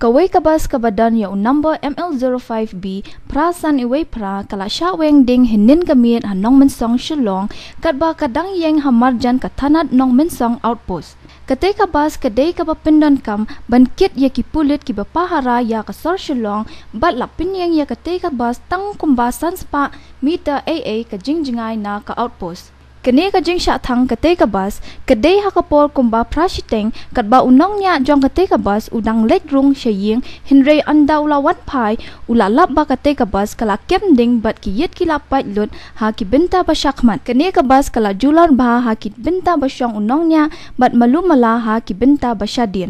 Kawai kabas kabadan yau number ML05B prasan iwei pra kala syaweng ding hinin gamit han nong song shilong kat ba kadang yang hamarjan katanat nong song outpost. Kate kabas kadei kaba pindan kam ban kit ya ki pulit ki bapahara ya kasor shilong bat lapin yang ya kate kabas tang kumbasan spa mita AA ka jingjingai na ka outpost. Kini ka jing sya thang ka ka bas, ka day ha ka por kumba prashiteng kat ba unong niya jong ka ka bas udang leg rung sya ying hinre anda ula wan pai ula lap ba ka ka bas kala kem ding bat ki yit ki lapat lut ha ki binta ba syakmat. Kini ka bas kala julan ba ha ki binta ba syong unong niya bat malumala ha ki binta ba syadin.